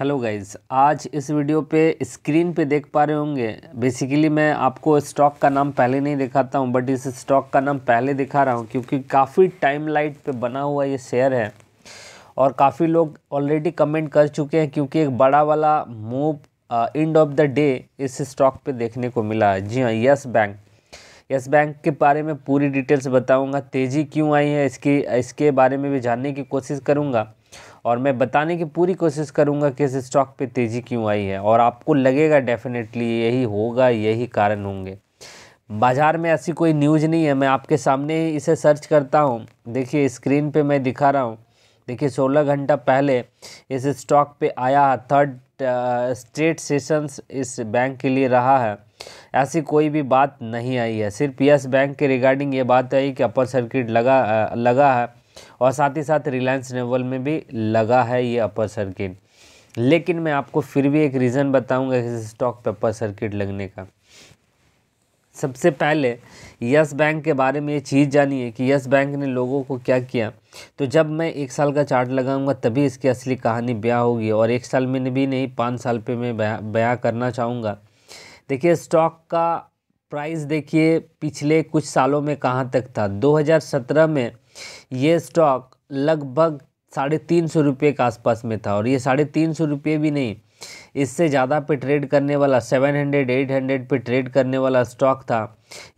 hello guys आज इस video पे स्क्रीन पे देख पा रहे होंगे बेसिकली मैं आपको स्टॉक का नाम पहले नहीं दिखाता हूँ बट इस स्टॉक का नाम पहले दिखा रहा हूँ क्योंकि काफ़ी टाइम लाइट पर बना हुआ ये शेयर है और काफ़ी लोग ऑलरेडी कमेंट कर चुके हैं क्योंकि एक बड़ा वाला move end of the day इस स्टॉक पे देखने को मिला है जी हाँ यस बैंक यस बैंक के बारे में पूरी डिटेल से बताऊँगा तेज़ी क्यों आई है इसकी इसके बारे में भी जानने की कोशिश करूँगा और मैं बताने की पूरी कोशिश करूँगा कि इस स्टॉक पे तेज़ी क्यों आई है और आपको लगेगा डेफिनेटली यही होगा यही कारण होंगे बाज़ार में ऐसी कोई न्यूज़ नहीं है मैं आपके सामने ही इसे सर्च करता हूँ देखिए स्क्रीन पर मैं दिखा रहा हूँ देखिए सोलह घंटा पहले इस स्टॉक पर आया थर्ड स्टेट सेशंस इस बैंक के लिए रहा है ऐसी कोई भी बात नहीं आई है सिर्फ यस बैंक के रिगार्डिंग ये बात आई कि अपर सर्किट लगा लगा है और साथ ही साथ रिलायंस नेवल में भी लगा है ये अपर सर्किट लेकिन मैं आपको फिर भी एक रीज़न बताऊंगा इस स्टॉक पे अपर सर्किट लगने का सबसे पहले यस बैंक के बारे में ये चीज़ जानिए कि यस बैंक ने लोगों को क्या किया तो जब मैं एक साल का चार्ट लगाऊंगा तभी इसकी असली कहानी ब्याह होगी और एक साल में भी नहीं पाँच साल पे मैं ब्याह बया करना चाहूँगा देखिए स्टॉक का प्राइस देखिए पिछले कुछ सालों में कहाँ तक था 2017 में ये स्टॉक लगभग साढ़े तीन सौ रुपये के आसपास में था और ये साढ़े तीन सौ रुपये भी नहीं इससे ज़्यादा पे ट्रेड करने वाला सेवन हंड्रेड एट हंड्रेड पे ट्रेड करने वाला स्टॉक था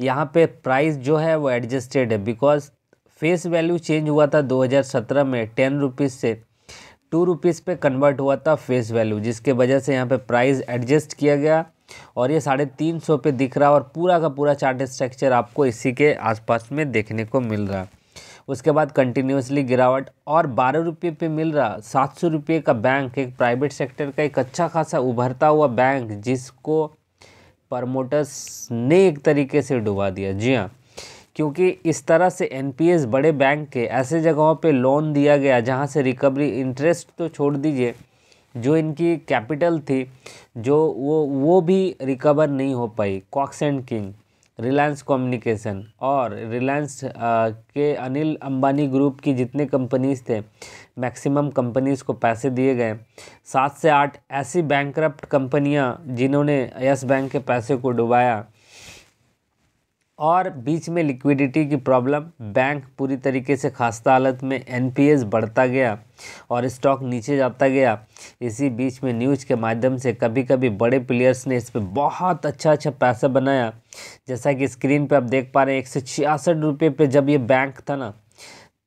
यहाँ पे प्राइस जो है वो एडजस्टेड है बिकॉज फेस वैल्यू चेंज हुआ था 2017 में टेन रुपीज़ से टू रुपीज़ पे कन्वर्ट हुआ था फेस वैल्यू जिसके वजह से यहाँ पे प्राइस एडजस्ट किया गया और ये साढ़े तीन सौ पे दिख रहा है और पूरा का पूरा चार्ट स्ट्रक्चर आपको इसी के आसपास में देखने को मिल रहा है उसके बाद कंटिन्यूसली गिरावट और बारह रुपये पे मिल रहा सात सौ रुपये का बैंक एक प्राइवेट सेक्टर का एक अच्छा खासा उभरता हुआ बैंक जिसको प्रमोटर्स ने एक तरीके से डुबा दिया जी हाँ क्योंकि इस तरह से एनपीएस बड़े बैंक के ऐसे जगहों पे लोन दिया गया जहाँ से रिकवरी इंटरेस्ट तो छोड़ दीजिए जो इनकी कैपिटल थी जो वो वो भी रिकवर नहीं हो पाई Cox and King Reliance communication और रिलायंस के अनिल अंबानी ग्रुप की जितने कंपनीज थे मैक्सिमम कंपनीज़ को पैसे दिए गए सात से आठ ऐसी बैंक कंपनियां जिन्होंने यस बैंक के पैसे को डुबाया और बीच में लिक्विडिटी की प्रॉब्लम बैंक पूरी तरीके से खास्ता हालत में एनपीएस बढ़ता गया और स्टॉक नीचे जाता गया इसी बीच में न्यूज़ के माध्यम से कभी कभी बड़े प्लेयर्स ने इस पर बहुत अच्छा अच्छा पैसा बनाया जैसा कि स्क्रीन पे आप देख पा रहे हैं एक सौ छियासठ रुपये पर जब ये बैंक था ना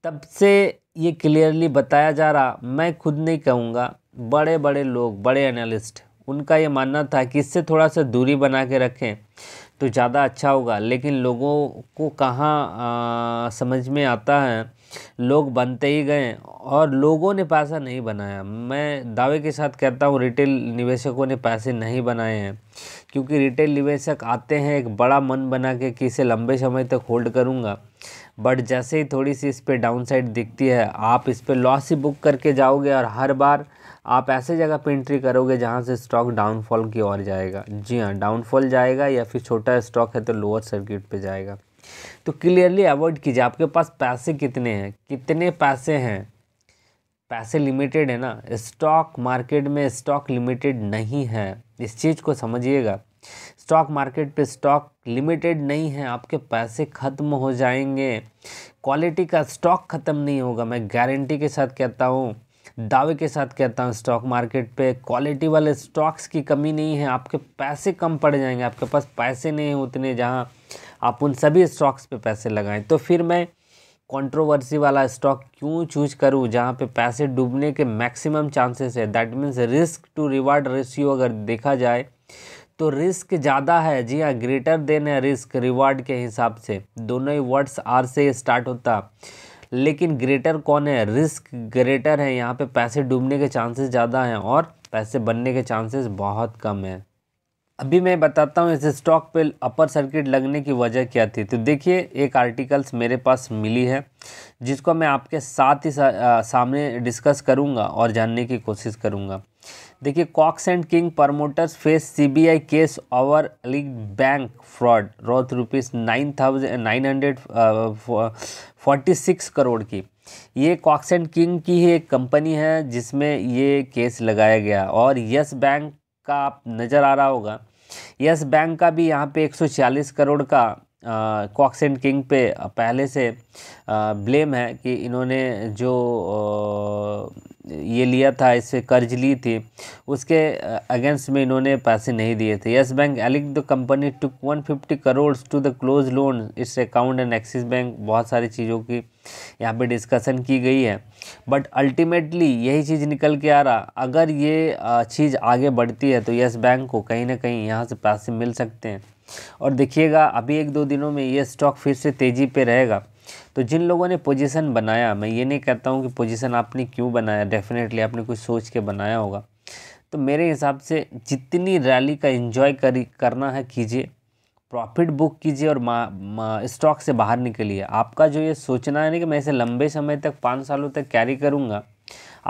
तब से ये क्लियरली बताया जा रहा मैं खुद नहीं कहूँगा बड़े बड़े लोग बड़े एनालिस्ट उनका ये मानना था कि इससे थोड़ा सा दूरी बना के रखें तो ज़्यादा अच्छा होगा लेकिन लोगों को कहाँ समझ में आता है लोग बनते ही गए और लोगों ने पैसा नहीं बनाया मैं दावे के साथ कहता हूँ रिटेल निवेशकों ने पैसे नहीं बनाए हैं क्योंकि रिटेल निवेशक आते हैं एक बड़ा मन बना के कि इसे लंबे समय तक होल्ड करूँगा बट जैसे ही थोड़ी सी इस पर डाउन साइड दिखती है आप इस पर लॉस ही बुक करके जाओगे और हर बार आप ऐसे जगह पर एंट्री करोगे जहाँ से स्टॉक डाउनफॉल की ओर जाएगा जी हाँ डाउनफॉल जाएगा या फिर छोटा स्टॉक है तो लोअर सर्किट पे जाएगा तो क्लियरली अवॉइड कीजिए आपके पास पैसे कितने हैं कितने पैसे हैं पैसे लिमिटेड है ना स्टॉक मार्केट में स्टॉक लिमिटेड नहीं है इस चीज़ को समझिएगा स्टॉक मार्केट पे स्टॉक लिमिटेड नहीं है आपके पैसे ख़त्म हो जाएंगे क्वालिटी का स्टॉक ख़त्म नहीं होगा मैं गारंटी के साथ कहता हूँ दावे के साथ कहता हूँ स्टॉक मार्केट पे क्वालिटी वाले स्टॉक्स की कमी नहीं है आपके पैसे कम पड़ जाएंगे आपके पास पैसे नहीं हैं उतने जहाँ आप उन सभी स्टॉक्स पे पैसे लगाएं तो फिर मैं कंट्रोवर्सी वाला स्टॉक क्यों चूज करूँ जहाँ पे पैसे डूबने के मैक्सिमम चांसेस है that means risk to reward ratio अगर देखा जाए तो रिस्क ज़्यादा है जी हाँ ग्रेटर देन है रिस्क रिवार्ड के हिसाब से दोनों ही वर्ड्स आर से स्टार्ट होता लेकिन ग्रेटर कौन है रिस्क ग्रेटर है यहाँ पे पैसे डूबने के चांसेस ज़्यादा हैं और पैसे बनने के चांसेस बहुत कम हैं अभी मैं बताता हूँ इस स्टॉक पे अपर सर्किट लगने की वजह क्या थी तो देखिए एक आर्टिकल्स मेरे पास मिली है जिसको मैं आपके साथ ही सा, आ, सामने डिस्कस करूँगा और जानने की कोशिश करूँगा देखिए Cox and King promoters face CBI case over league bank fraud worth rupees nine thousand nine hundred forty six crore की ये कॉक्स एंड किंग की ही एक कंपनी है जिसमें ये केस लगाया गया और यस बैंक का आप नज़र आ रहा होगा यस बैंक का भी यहाँ पे चालीस करोड़ का कॉक्स एंड किंग पे पहले से ब्लेम है कि इन्होंने जो ये लिया था इससे कर्ज ली थी उसके अगेंस्ट में इन्होंने पैसे नहीं दिए थे यस बैंक एलिक the company took 150 crore to the close loan its account and Axis Bank बहुत सारी चीज़ों की यहाँ पे डिस्कशन की गई है बट अल्टीमेटली यही चीज़ निकल के आ रहा अगर ये चीज़ आगे बढ़ती है तो यस बैंक को कहीं ना कहीं यहाँ से पैसे मिल सकते हैं और देखिएगा अभी एक दो दिनों में ये स्टॉक फिर से तेज़ी पे रहेगा तो जिन लोगों ने पोजीशन बनाया मैं ये नहीं कहता हूँ कि पोजीशन आपने क्यों बनाया डेफिनेटली आपने कुछ सोच के बनाया होगा तो मेरे हिसाब से जितनी रैली का इन्जॉय करी करना है कीजिए प्रॉफिट बुक कीजिए और स्टॉक से बाहर निकलिए आपका जो ये सोचना है ना कि मैं इसे लंबे समय तक पाँच सालों तक कैरी करूँगा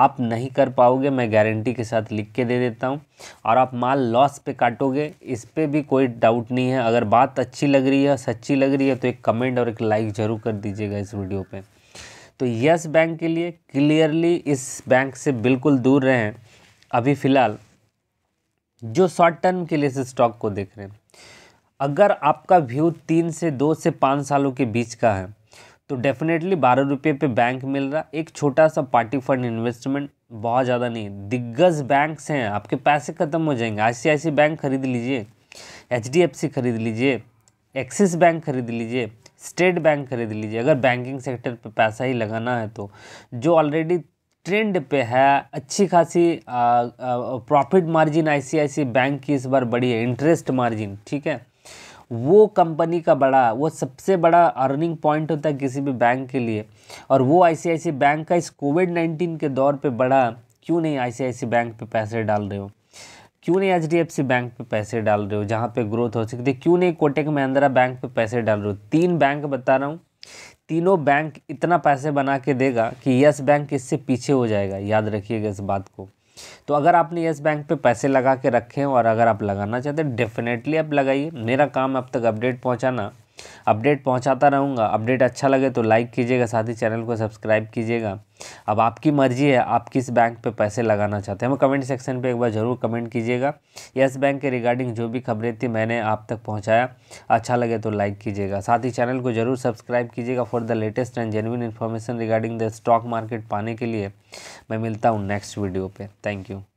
आप नहीं कर पाओगे मैं गारंटी के साथ लिख के दे देता हूँ और आप माल लॉस पे काटोगे इस पर भी कोई डाउट नहीं है अगर बात अच्छी लग रही है सच्ची लग रही है तो एक कमेंट और एक लाइक ज़रूर कर दीजिएगा इस वीडियो पर तो यस बैंक के लिए क्लियरली इस बैंक से बिल्कुल दूर रहें अभी फ़िलहाल जो शॉर्ट टर्म के लिए इस स्टॉक को देख रहे हैं अगर आपका व्यू तीन से दो से पाँच सालों के बीच का है तो डेफिनेटली बारह रुपये पे बैंक मिल रहा एक छोटा सा पार्टी फंड इन्वेस्टमेंट बहुत ज़्यादा नहीं दिग्गज बैंक्स हैं आपके पैसे ख़त्म हो जाएंगे आई बैंक खरीद लीजिए एच खरीद लीजिए एक्सिस बैंक खरीद लीजिए स्टेट बैंक खरीद लीजिए अगर बैंकिंग सेक्टर पे पैसा ही लगाना है तो जो ऑलरेडी ट्रेंड पे है अच्छी खासी प्रॉफिट मार्जिन आईसीआईसी बैंक की इस बार बढ़ी है इंटरेस्ट मार्जिन ठीक है वो कंपनी का बड़ा वो सबसे बड़ा अर्निंग पॉइंट होता है किसी भी बैंक के लिए और वो आई बैंक का इस कोविड नाइन्टीन के दौर पर बड़ा क्यों नहीं आई बैंक पर पैसे डाल रहे हो क्यों नहीं एच बैंक पे पैसे डाल रहे हो जहाँ पे ग्रोथ हो सकती है क्यों नहीं कोटेक महिंद्रा बैंक पे पैसे डाल रहे हो तीन बैंक बता रहा हूँ तीनों बैंक इतना पैसे बना के देगा कि यस बैंक इससे पीछे हो जाएगा याद रखिएगा इस बात को तो अगर आपने येस बैंक पे पैसे लगा के रखे हैं और अगर आप लगाना चाहते हैं डेफिनेटली आप लगाइए मेरा काम अब तक अपडेट पहुंचाना अपडेट पहुंचाता रहूँगा अपडेट अच्छा लगे तो लाइक कीजिएगा साथ ही चैनल को सब्सक्राइब कीजिएगा अब आपकी मर्ज़ी है आप किस बैंक पे पैसे लगाना चाहते हैं हमें कमेंट सेक्शन पे एक बार ज़रूर कमेंट कीजिएगा यस बैंक के रिगार्डिंग जो भी खबरें थी मैंने आप तक पहुंचाया अच्छा लगे तो लाइक कीजिएगा साथ ही चैनल को ज़रूर सब्सक्राइब कीजिएगा for the latest and genuine information regarding the stock market पाने के लिए मैं मिलता हूँ नेक्स्ट वीडियो पर थैंक यू